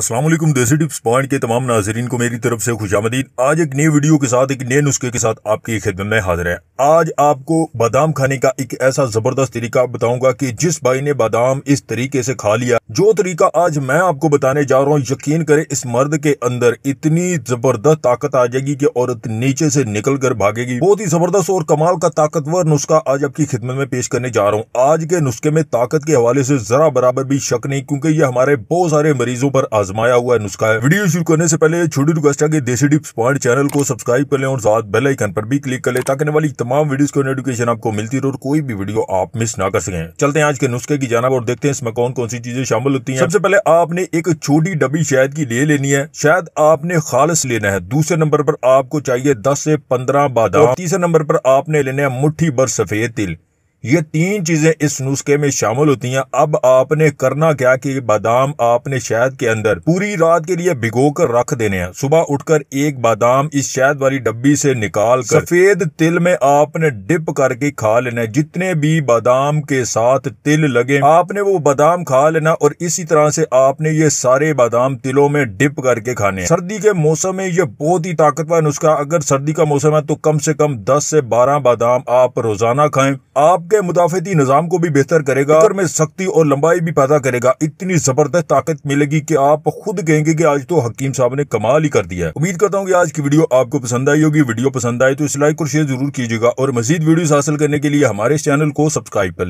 असलम देसी tips point के तमाम नाजरीन को मेरी तरफ से खुशामदीद आज एक नई वीडियो के साथ एक नए नुस्खे के साथ आपकी खिदमत में हाजिर है आज आपको बादाम खाने का एक ऐसा जबरदस्त तरीका बताऊंगा कि जिस भाई ने बादाम इस तरीके से खा लिया जो तरीका आज मैं आपको बताने जा रहा हूं यकीन करें इस मर्द के अंदर इतनी जबरदस्त ताकत आ जाएगी कि औरत नीचे से निकल कर भागेगी बहुत ही जबरदस्त और कमाल का ताकतवर नुस्खा आज आपकी खिदमत में पेश करने जा रहा हूँ आज के नुस्खे में ताकत के हवाले से जरा बराबर भी शक नहीं क्योंकि ये हमारे बहुत सारे मरीजों पर आजमाया हुआ नुस्खा है वीडियो शुरू करने से पहले छोटी रिक्वेस्ट है कि देसी डिप्स पॉइंट चैनल को सब्सक्राइब कर लें और साथ बेलाइकन पर भी क्लिक कर ले ताकि वाली तमाम वीडियोस को नोटिफिकेशन आपको मिलती रहे और कोई भी वीडियो आप मिस ना कर सकें चलते हैं आज के नुस्खे की जानब और देखते हैं इसमें कौन कौन सी चीजें शामिल होती हैं सबसे पहले आपने एक छोटी डब्बी शायद की ले लेनी है शायद आपने खालस लेना है दूसरे नंबर पर आपको चाहिए दस से पंद्रह बादाम तीसरे नंबर पर आपने लेना है मुठ्ठी भर सफेद तिल ये तीन चीज़ें इस नुस्खे में शामिल होती हैं अब आपने करना क्या कि बादाम आपने शहद के अंदर पूरी रात के लिए भिगो कर रख देने हैं सुबह उठकर एक बादाम इस शहद वाली डब्बी से निकाल कर सफेद तिल में आपने डिप करके खा लेना है जितने भी बादाम के साथ तिल लगे आपने वो बादाम खा लेना और इसी तरह से आपने ये सारे बादाम तिलों में डिप करके खाने सर्दी के मौसम में ये बहुत ही ताकतवर नुस्खा अगर सर्दी का मौसम है तो कम से कम दस से बारह बादाम आप रोजाना खाए आपके के मुदाफती निज़ाम को भी बेहतर करेगा और में सख्ती और लंबाई भी पैदा करेगा इतनी जबरदस्त ताकत मिलेगी कि आप खुद कहेंगे कि आज तो हकीम साहब ने कमाल ही कर दिया उम्मीद करता हूँ कि आज की वीडियो आपको पसंद आई होगी वीडियो पसंद आए तो इस लाइक और शेयर जरूर कीजिएगा और मजीद वीडियो हासिल करने के लिए हमारे चैनल को सब्सक्राइब कर